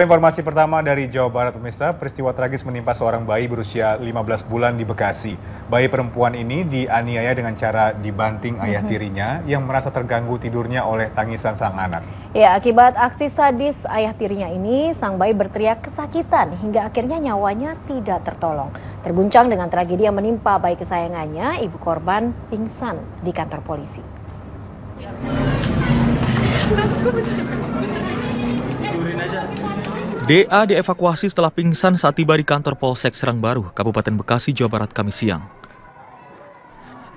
Informasi pertama dari Jawa Barat, pemirsa, peristiwa tragis menimpa seorang bayi berusia 15 bulan di Bekasi. Bayi perempuan ini dianiaya dengan cara dibanting ayah mhm. tirinya yang merasa terganggu tidurnya oleh tangisan sang anak. Ya, akibat aksi sadis ayah tirinya ini, sang bayi berteriak kesakitan hingga akhirnya nyawanya tidak tertolong. Terguncang dengan tragedi yang menimpa bayi kesayangannya, ibu korban pingsan di kantor polisi. DA dievakuasi setelah pingsan saat tiba di kantor Polsek Serang Baru, Kabupaten Bekasi, Jawa Barat, Kamis siang.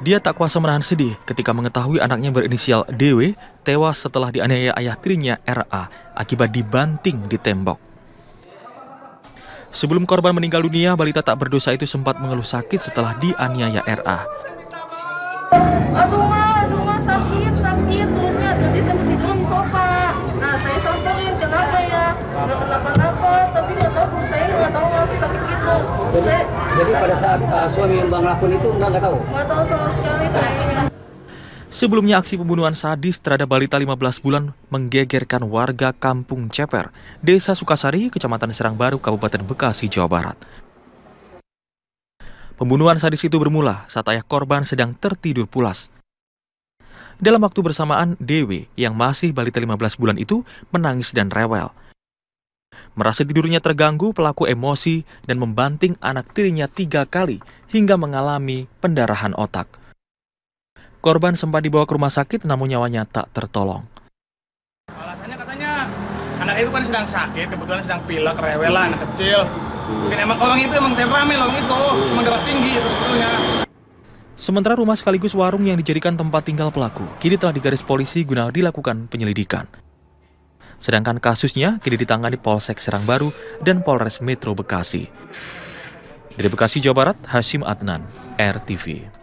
Dia tak kuasa menahan sedih ketika mengetahui anaknya berinisial DW tewas setelah dianiaya ayah tirinya RA akibat dibanting di tembok. Sebelum korban meninggal dunia, balita tak berdosa itu sempat mengeluh sakit setelah dianiaya RA. Jadi, jadi pada saat uh, suami Mbak ngelakuin itu Mbak nggak tahu? Nggak tahu sama sekali saya. Sebelumnya aksi pembunuhan sadis terhadap balita 15 bulan menggegerkan warga kampung Ceper, Desa Sukasari, Kecamatan Serang Baru, Kabupaten Bekasi, Jawa Barat. Pembunuhan sadis itu bermula saat ayah korban sedang tertidur pulas. Dalam waktu bersamaan, Dewi yang masih balita 15 bulan itu menangis dan rewel. Merasa tidurnya terganggu, pelaku emosi dan membanting anak tirinya tiga kali hingga mengalami pendarahan otak. Korban sempat dibawa ke rumah sakit namun nyawanya tak tertolong. Alasannya katanya anak itu kan sedang sakit, kebetulan sedang pilek, rewel, anak kecil. Mungkin emang orang itu emang temperamen orang itu, emang darah tinggi itu sebetulnya. Sementara rumah sekaligus warung yang dijadikan tempat tinggal pelaku, kini telah digaris polisi guna dilakukan penyelidikan. Sedangkan kasusnya kini ditangani Polsek Serang Baru dan Polres Metro Bekasi. Dari Bekasi, Jawa Barat, Hashim Adnan, RTV.